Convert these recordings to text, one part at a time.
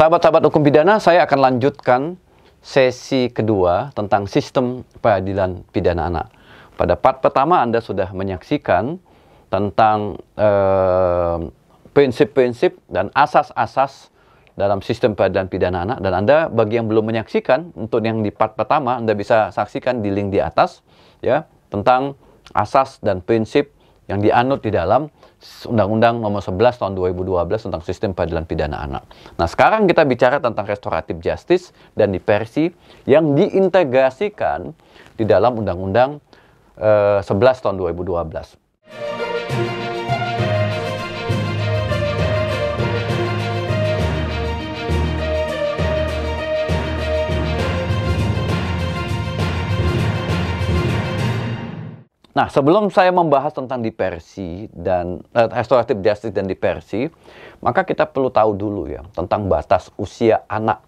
Sahabat-sahabat hukum pidana, saya akan lanjutkan sesi kedua tentang sistem peradilan pidana anak. Pada part pertama Anda sudah menyaksikan tentang eh, prinsip-prinsip eh, dan asas-asas dalam sistem peradilan pidana anak dan Anda bagi yang belum menyaksikan untuk yang di part pertama Anda bisa saksikan di link di atas ya tentang asas dan prinsip yang dianut di dalam Undang-Undang Nomor 11 Tahun 2012 tentang Sistem Peradilan Pidana Anak. Nah, sekarang kita bicara tentang restoratif justice dan diversi yang diintegrasikan di dalam Undang-Undang uh, eh, 11 Tahun 2012. Nah, sebelum saya membahas tentang dipersi dan uh, restoratif justice dan dipersi, maka kita perlu tahu dulu ya tentang batas usia anak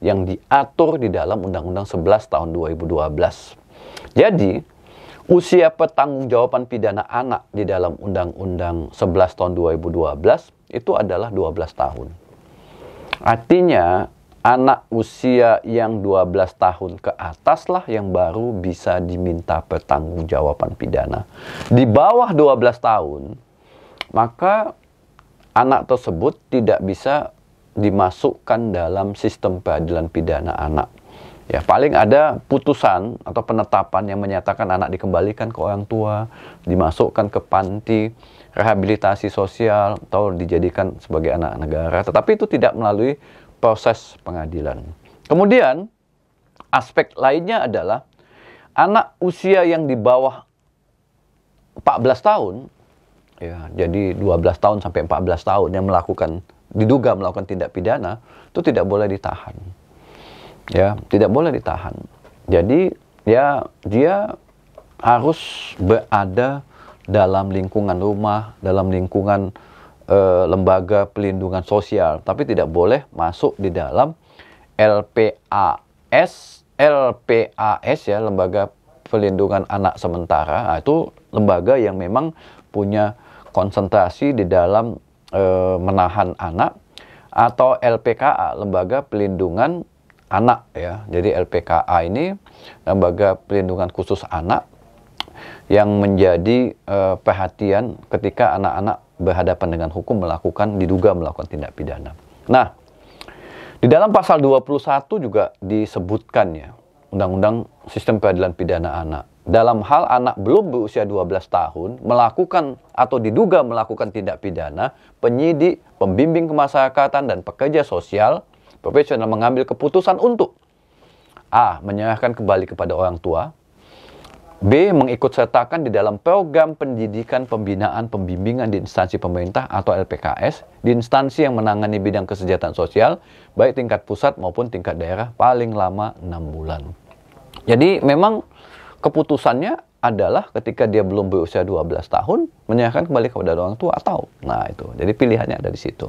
yang diatur di dalam Undang-Undang 11 tahun 2012. Jadi, usia pertanggungjawaban pidana anak di dalam Undang-Undang 11 tahun 2012 itu adalah 12 tahun. Artinya, anak usia yang 12 tahun ke atas lah yang baru bisa diminta pertanggungjawaban pidana. Di bawah 12 tahun, maka anak tersebut tidak bisa dimasukkan dalam sistem peradilan pidana anak. Ya, paling ada putusan atau penetapan yang menyatakan anak dikembalikan ke orang tua, dimasukkan ke panti, rehabilitasi sosial, atau dijadikan sebagai anak negara. Tetapi itu tidak melalui proses pengadilan. Kemudian, aspek lainnya adalah anak usia yang di bawah 14 tahun, ya, jadi 12 tahun sampai 14 tahun yang melakukan diduga melakukan tindak pidana itu tidak boleh ditahan. Ya, tidak boleh ditahan. Jadi, ya dia harus berada dalam lingkungan rumah, dalam lingkungan Eh, lembaga pelindungan sosial, tapi tidak boleh masuk di dalam LPAS, LPAS ya lembaga pelindungan anak sementara. Nah, itu lembaga yang memang punya konsentrasi di dalam e, menahan anak atau LPKA lembaga pelindungan anak ya. Jadi LPKA ini lembaga pelindungan khusus anak yang menjadi e, perhatian ketika anak-anak berhadapan dengan hukum melakukan diduga melakukan tindak pidana. Nah, di dalam pasal 21 juga disebutkan ya, Undang-Undang Sistem Peradilan Pidana Anak. Dalam hal anak belum berusia 12 tahun melakukan atau diduga melakukan tindak pidana, penyidik, pembimbing kemasyarakatan dan pekerja sosial profesional mengambil keputusan untuk A. menyerahkan kembali kepada orang tua, B. mengikut Mengikutsertakan di dalam program pendidikan, pembinaan, pembimbingan di instansi pemerintah atau LPKS, di instansi yang menangani bidang kesejahteraan sosial, baik tingkat pusat maupun tingkat daerah, paling lama 6 bulan. Jadi memang keputusannya adalah ketika dia belum berusia 12 tahun, menyerahkan kembali kepada orang tua atau, nah itu, jadi pilihannya ada di situ.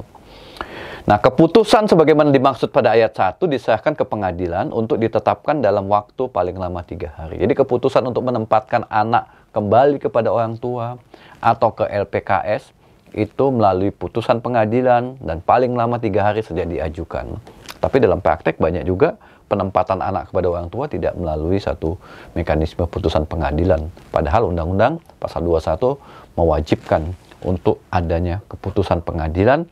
Nah, keputusan sebagaimana dimaksud pada ayat 1 disahkan ke pengadilan untuk ditetapkan dalam waktu paling lama tiga hari. Jadi keputusan untuk menempatkan anak kembali kepada orang tua atau ke LPKS itu melalui putusan pengadilan dan paling lama tiga hari sejak diajukan. Tapi dalam praktek banyak juga penempatan anak kepada orang tua tidak melalui satu mekanisme putusan pengadilan. Padahal undang-undang pasal 21 mewajibkan untuk adanya keputusan pengadilan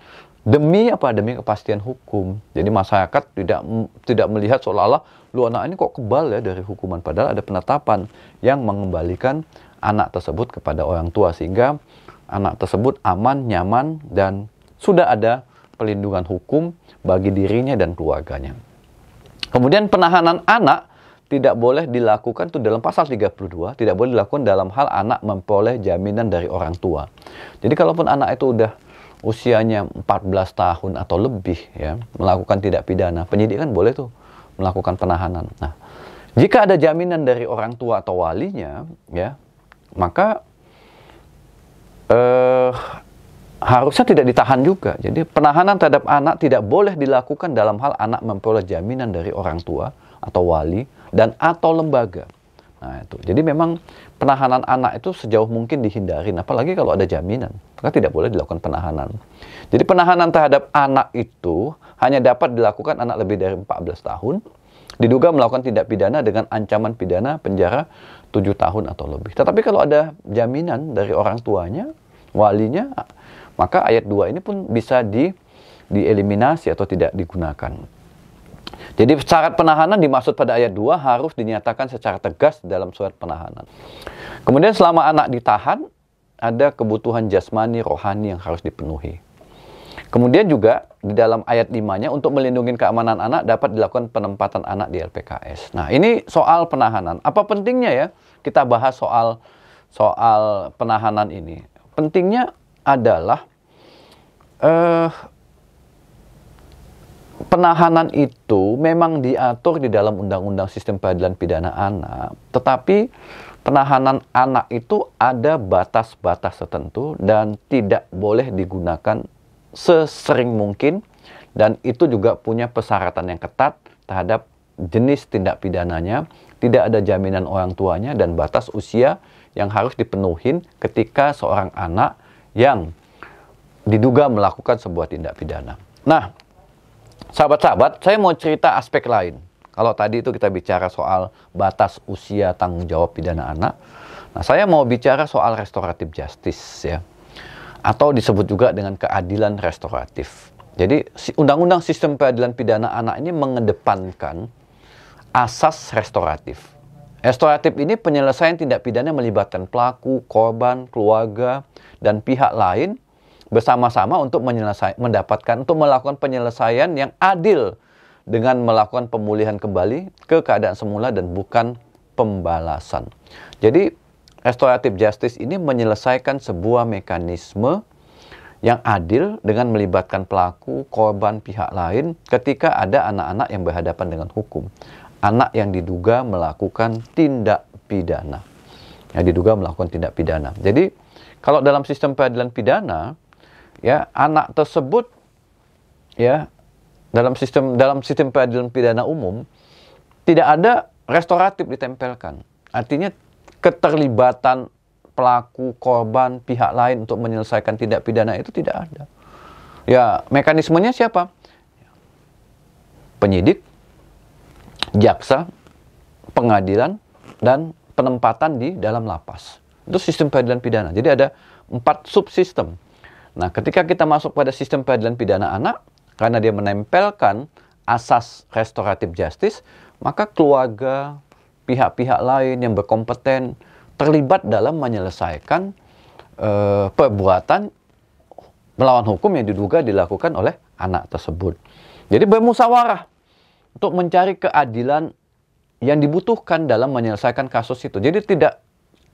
demi apa demi kepastian hukum jadi masyarakat tidak tidak melihat seolah-olah lu anak ini kok kebal ya dari hukuman padahal ada penetapan yang mengembalikan anak tersebut kepada orang tua sehingga anak tersebut aman nyaman dan sudah ada pelindungan hukum bagi dirinya dan keluarganya kemudian penahanan anak tidak boleh dilakukan itu dalam pasal 32 tidak boleh dilakukan dalam hal anak memperoleh jaminan dari orang tua jadi kalaupun anak itu udah usianya 14 tahun atau lebih ya melakukan tidak pidana, penyidik kan boleh tuh melakukan penahanan. Nah, jika ada jaminan dari orang tua atau walinya ya, maka eh, harusnya tidak ditahan juga. Jadi penahanan terhadap anak tidak boleh dilakukan dalam hal anak memperoleh jaminan dari orang tua atau wali dan atau lembaga. Nah, itu. Jadi memang penahanan anak itu sejauh mungkin dihindarin, apalagi kalau ada jaminan. Maka tidak boleh dilakukan penahanan. Jadi penahanan terhadap anak itu hanya dapat dilakukan anak lebih dari 14 tahun, diduga melakukan tindak pidana dengan ancaman pidana penjara 7 tahun atau lebih. Tetapi kalau ada jaminan dari orang tuanya, walinya, maka ayat 2 ini pun bisa di dieliminasi atau tidak digunakan. Jadi syarat penahanan dimaksud pada ayat 2 harus dinyatakan secara tegas dalam surat penahanan. Kemudian selama anak ditahan, ada kebutuhan jasmani, rohani yang harus dipenuhi. Kemudian juga di dalam ayat 5-nya untuk melindungi keamanan anak dapat dilakukan penempatan anak di LPKS. Nah, ini soal penahanan. Apa pentingnya ya kita bahas soal soal penahanan ini? Pentingnya adalah eh penahanan itu memang diatur di dalam Undang-Undang Sistem Peradilan Pidana Anak, tetapi penahanan anak itu ada batas-batas tertentu dan tidak boleh digunakan sesering mungkin dan itu juga punya persyaratan yang ketat terhadap jenis tindak pidananya, tidak ada jaminan orang tuanya dan batas usia yang harus dipenuhi ketika seorang anak yang diduga melakukan sebuah tindak pidana. Nah, Sahabat-sahabat, saya mau cerita aspek lain. Kalau tadi itu kita bicara soal batas usia tanggung jawab pidana anak, nah saya mau bicara soal restoratif justice ya. Atau disebut juga dengan keadilan restoratif. Jadi undang-undang sistem peradilan pidana anak ini mengedepankan asas restoratif. Restoratif ini penyelesaian tindak pidana melibatkan pelaku, korban, keluarga, dan pihak lain bersama-sama untuk menyelesaikan mendapatkan untuk melakukan penyelesaian yang adil dengan melakukan pemulihan kembali ke keadaan semula dan bukan pembalasan. Jadi restorative justice ini menyelesaikan sebuah mekanisme yang adil dengan melibatkan pelaku, korban, pihak lain ketika ada anak-anak yang berhadapan dengan hukum. Anak yang diduga melakukan tindak pidana. Yang diduga melakukan tindak pidana. Jadi kalau dalam sistem peradilan pidana, ya anak tersebut ya dalam sistem dalam sistem peradilan pidana umum tidak ada restoratif ditempelkan. Artinya keterlibatan pelaku, korban, pihak lain untuk menyelesaikan tindak pidana itu tidak ada. Ya, mekanismenya siapa? Penyidik, jaksa, pengadilan, dan penempatan di dalam lapas. Itu sistem peradilan pidana. Jadi ada empat subsistem Nah, ketika kita masuk pada sistem peradilan pidana anak, karena dia menempelkan asas restoratif justice, maka keluarga, pihak-pihak lain yang berkompeten terlibat dalam menyelesaikan uh, perbuatan melawan hukum yang diduga dilakukan oleh anak tersebut. Jadi bermusawarah untuk mencari keadilan yang dibutuhkan dalam menyelesaikan kasus itu. Jadi tidak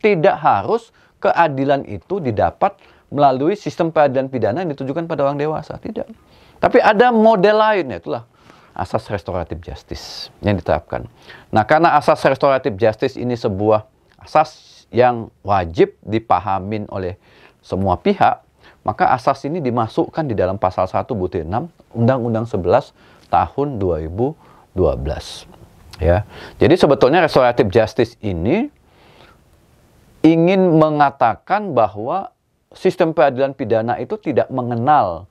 tidak harus keadilan itu didapat melalui sistem peradilan pidana yang ditujukan pada orang dewasa. Tidak. Tapi ada model lain, itulah asas restoratif justice yang diterapkan. Nah, karena asas restoratif justice ini sebuah asas yang wajib dipahamin oleh semua pihak, maka asas ini dimasukkan di dalam pasal 1 butir 6 Undang-Undang 11 tahun 2012. Ya. Jadi sebetulnya restoratif justice ini ingin mengatakan bahwa sistem peradilan pidana itu tidak mengenal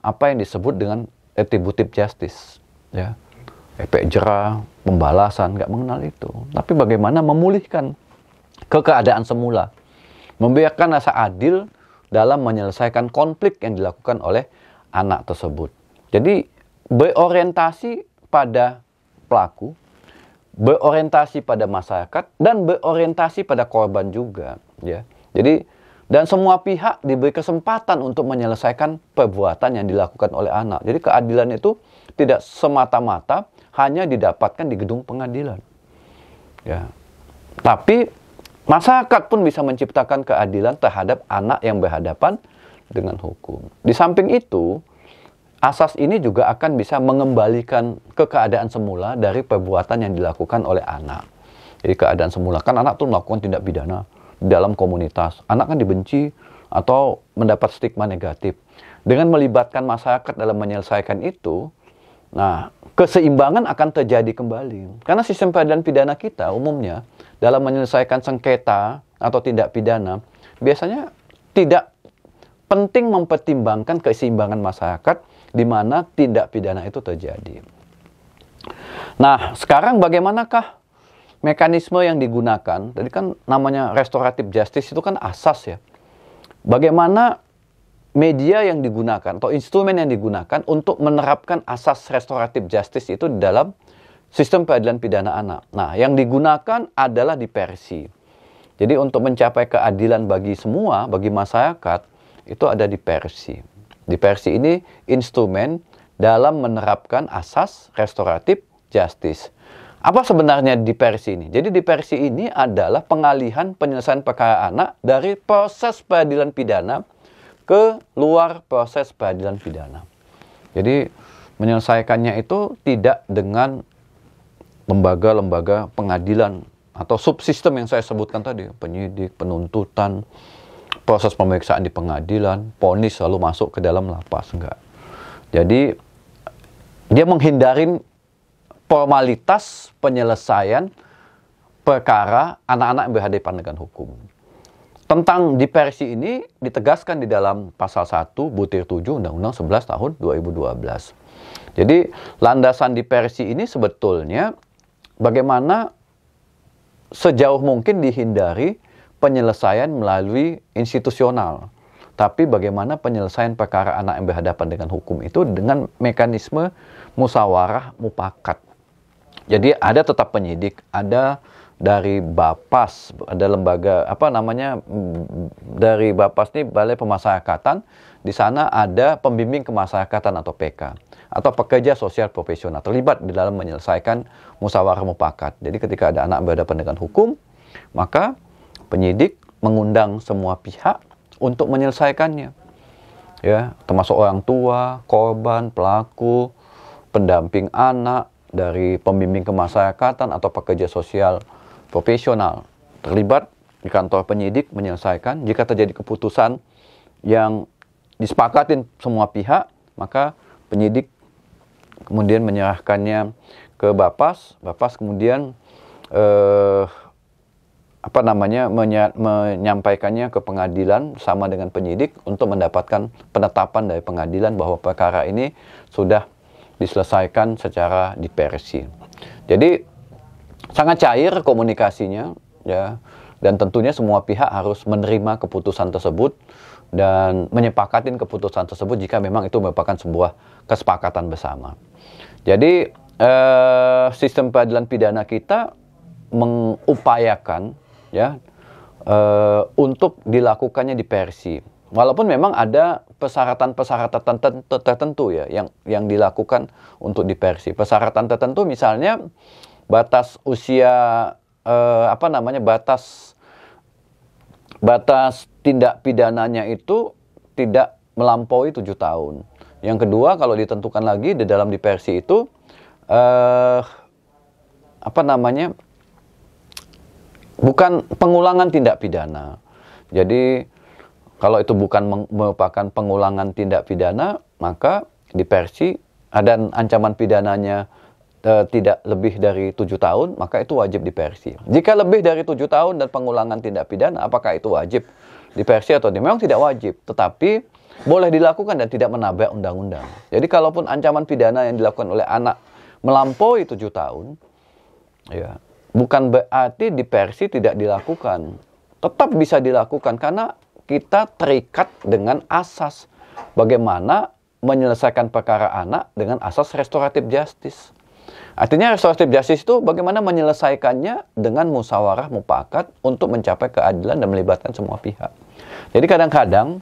apa yang disebut dengan retributive justice, ya. Efek jerah, pembalasan, nggak mengenal itu. Tapi bagaimana memulihkan ke keadaan semula, membiarkan rasa adil dalam menyelesaikan konflik yang dilakukan oleh anak tersebut. Jadi berorientasi pada pelaku, berorientasi pada masyarakat dan berorientasi pada korban juga, ya. Jadi dan semua pihak diberi kesempatan untuk menyelesaikan perbuatan yang dilakukan oleh anak. Jadi keadilan itu tidak semata-mata hanya didapatkan di gedung pengadilan. Ya. Tapi masyarakat pun bisa menciptakan keadilan terhadap anak yang berhadapan dengan hukum. Di samping itu, asas ini juga akan bisa mengembalikan ke keadaan semula dari perbuatan yang dilakukan oleh anak. Jadi keadaan semula kan anak tuh melakukan tindak pidana dalam komunitas. Anak kan dibenci atau mendapat stigma negatif. Dengan melibatkan masyarakat dalam menyelesaikan itu, nah keseimbangan akan terjadi kembali. Karena sistem peradilan pidana kita umumnya dalam menyelesaikan sengketa atau tindak pidana biasanya tidak penting mempertimbangkan keseimbangan masyarakat di mana tindak pidana itu terjadi. Nah, sekarang bagaimanakah mekanisme yang digunakan, tadi kan namanya restoratif justice itu kan asas ya. Bagaimana media yang digunakan atau instrumen yang digunakan untuk menerapkan asas restoratif justice itu di dalam sistem peradilan pidana anak. Nah, yang digunakan adalah di Persi. Jadi untuk mencapai keadilan bagi semua, bagi masyarakat, itu ada di Persi. Di Persi ini instrumen dalam menerapkan asas restoratif justice. Apa sebenarnya diversi ini? Jadi diversi ini adalah pengalihan penyelesaian perkara anak dari proses peradilan pidana ke luar proses peradilan pidana. Jadi menyelesaikannya itu tidak dengan lembaga-lembaga pengadilan atau subsistem yang saya sebutkan tadi, penyidik, penuntutan, proses pemeriksaan di pengadilan, ponis selalu masuk ke dalam lapas enggak. Jadi dia menghindarin formalitas penyelesaian perkara anak-anak yang berhadapan dengan hukum. Tentang diversi ini ditegaskan di dalam pasal 1 butir 7 Undang-Undang 11 tahun 2012. Jadi landasan diversi ini sebetulnya bagaimana sejauh mungkin dihindari penyelesaian melalui institusional. Tapi bagaimana penyelesaian perkara anak yang berhadapan dengan hukum itu dengan mekanisme musyawarah mupakat. Jadi ada tetap penyidik, ada dari Bapas, ada lembaga apa namanya mm, dari Bapas nih Balai Pemasyarakatan, di sana ada pembimbing kemasyarakatan atau PK atau pekerja sosial profesional terlibat di dalam menyelesaikan musyawarah mufakat. Jadi ketika ada anak berhadapan dengan hukum, maka penyidik mengundang semua pihak untuk menyelesaikannya. Ya, termasuk orang tua, korban, pelaku, pendamping anak, dari pembimbing kemasyarakatan atau pekerja sosial profesional terlibat di kantor penyidik menyelesaikan jika terjadi keputusan yang disepakatin semua pihak maka penyidik kemudian menyerahkannya ke Bapas Bapas kemudian eh, apa namanya menya, menyampaikannya ke pengadilan sama dengan penyidik untuk mendapatkan penetapan dari pengadilan bahwa perkara ini sudah diselesaikan secara di Persi. Jadi sangat cair komunikasinya ya dan tentunya semua pihak harus menerima keputusan tersebut dan menyepakatin keputusan tersebut jika memang itu merupakan sebuah kesepakatan bersama. Jadi eh, sistem peradilan pidana kita mengupayakan ya eh, untuk dilakukannya di Persi. Walaupun memang ada persyaratan-persyaratan tertentu ya yang yang dilakukan untuk di Persi. Persyaratan tertentu misalnya batas usia eh, apa namanya batas batas tindak pidananya itu tidak melampaui tujuh tahun. Yang kedua kalau ditentukan lagi di dalam di Persi itu eh, apa namanya bukan pengulangan tindak pidana. Jadi kalau itu bukan merupakan pengulangan tindak pidana, maka di Persi ada ah, ancaman pidananya e, tidak lebih dari tujuh tahun, maka itu wajib di Persi. Jika lebih dari tujuh tahun dan pengulangan tindak pidana, apakah itu wajib di Persi atau di? Memang tidak wajib, tetapi boleh dilakukan dan tidak menabrak undang-undang. Jadi kalaupun ancaman pidana yang dilakukan oleh anak melampaui tujuh tahun, ya bukan berarti di Persi tidak dilakukan tetap bisa dilakukan karena kita terikat dengan asas bagaimana menyelesaikan perkara anak dengan asas restoratif justice. Artinya restoratif justice itu bagaimana menyelesaikannya dengan musyawarah mufakat untuk mencapai keadilan dan melibatkan semua pihak. Jadi kadang-kadang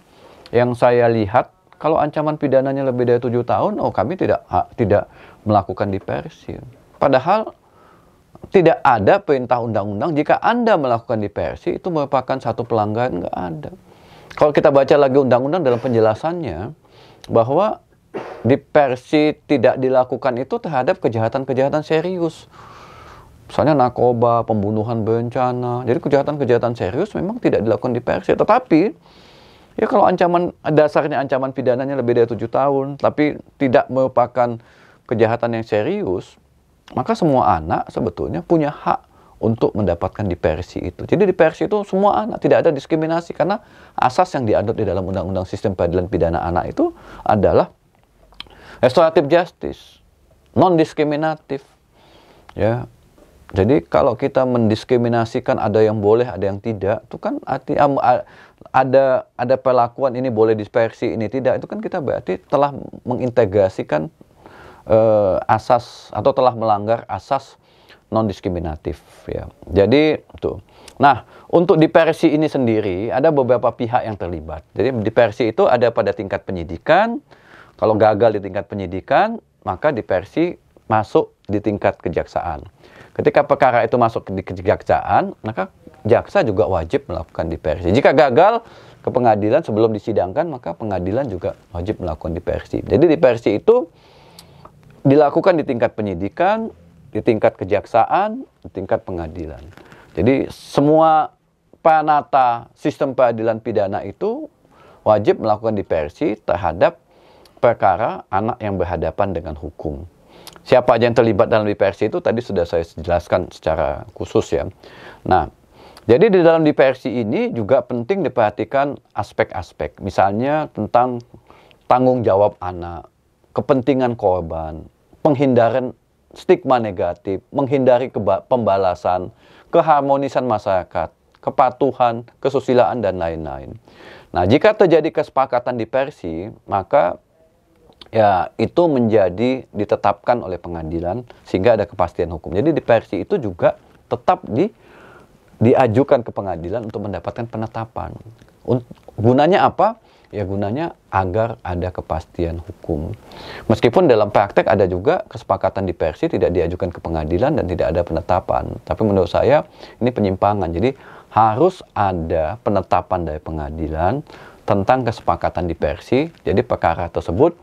yang saya lihat kalau ancaman pidananya lebih dari tujuh tahun, oh kami tidak ah, tidak melakukan diversi. Ya. Padahal tidak ada perintah undang-undang jika Anda melakukan diversi itu merupakan satu pelanggaran nggak ada kalau kita baca lagi undang-undang dalam penjelasannya bahwa di Persi tidak dilakukan itu terhadap kejahatan-kejahatan serius. Misalnya narkoba, pembunuhan bencana. Jadi kejahatan-kejahatan serius memang tidak dilakukan di Persi. Tetapi ya kalau ancaman dasarnya ancaman pidananya lebih dari tujuh tahun, tapi tidak merupakan kejahatan yang serius, maka semua anak sebetulnya punya hak untuk mendapatkan di Persi itu. Jadi di Persi itu semua anak tidak ada diskriminasi karena asas yang dianut di dalam undang-undang sistem peradilan pidana anak itu adalah restoratif justice, non diskriminatif. Ya. Jadi kalau kita mendiskriminasikan ada yang boleh, ada yang tidak, itu kan arti ada ada perlakuan ini boleh dispersi, ini tidak, itu kan kita berarti telah mengintegrasikan uh, asas atau telah melanggar asas non diskriminatif ya. Jadi tuh. Nah, untuk di Persi ini sendiri ada beberapa pihak yang terlibat. Jadi di Persi itu ada pada tingkat penyidikan. Kalau gagal di tingkat penyidikan, maka di Persi masuk di tingkat kejaksaan. Ketika perkara itu masuk di kejaksaan, maka jaksa juga wajib melakukan di Persi. Jika gagal ke pengadilan sebelum disidangkan, maka pengadilan juga wajib melakukan di Persi. Jadi di Persi itu dilakukan di tingkat penyidikan, di tingkat kejaksaan, di tingkat pengadilan. Jadi semua panata sistem peradilan pidana itu wajib melakukan diversi terhadap perkara anak yang berhadapan dengan hukum. Siapa aja yang terlibat dalam diversi itu tadi sudah saya jelaskan secara khusus ya. Nah, jadi di dalam diversi ini juga penting diperhatikan aspek-aspek. Misalnya tentang tanggung jawab anak, kepentingan korban, penghindaran stigma negatif, menghindari pembalasan, keharmonisan masyarakat, kepatuhan, kesusilaan, dan lain-lain. Nah, jika terjadi kesepakatan di Persi, maka ya itu menjadi ditetapkan oleh pengadilan sehingga ada kepastian hukum. Jadi di Persi itu juga tetap di diajukan ke pengadilan untuk mendapatkan penetapan. Gunanya apa? ya gunanya agar ada kepastian hukum. Meskipun dalam praktek ada juga kesepakatan di Persi tidak diajukan ke pengadilan dan tidak ada penetapan. Tapi menurut saya ini penyimpangan. Jadi harus ada penetapan dari pengadilan tentang kesepakatan di Persi. Jadi perkara tersebut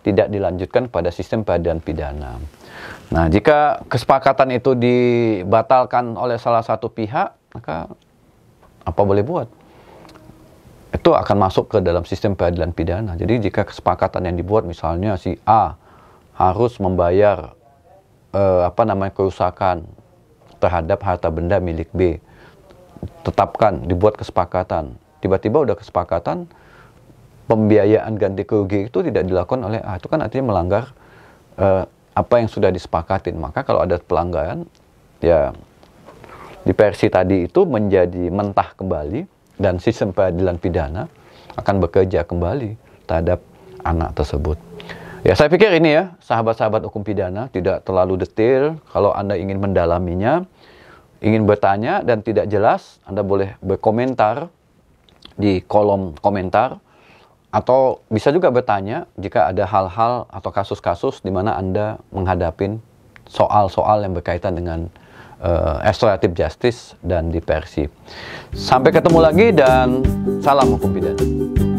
tidak dilanjutkan pada sistem peradilan pidana. Nah, jika kesepakatan itu dibatalkan oleh salah satu pihak, maka apa boleh buat? itu akan masuk ke dalam sistem peradilan pidana. Jadi jika kesepakatan yang dibuat misalnya si A harus membayar eh, apa namanya kerusakan terhadap harta benda milik B, tetapkan dibuat kesepakatan. Tiba-tiba udah kesepakatan pembiayaan ganti kerugi itu tidak dilakukan oleh A. Itu kan artinya melanggar eh, apa yang sudah disepakatin. Maka kalau ada pelanggaran ya di versi tadi itu menjadi mentah kembali dan sistem peradilan pidana akan bekerja kembali terhadap anak tersebut. Ya, saya pikir ini ya, sahabat-sahabat hukum pidana tidak terlalu detail. Kalau Anda ingin mendalaminya, ingin bertanya dan tidak jelas, Anda boleh berkomentar di kolom komentar atau bisa juga bertanya jika ada hal-hal atau kasus-kasus di mana Anda menghadapi soal-soal yang berkaitan dengan uh, eh, restoratif justice dan di Persib. Sampai ketemu lagi dan salam hukum pidana.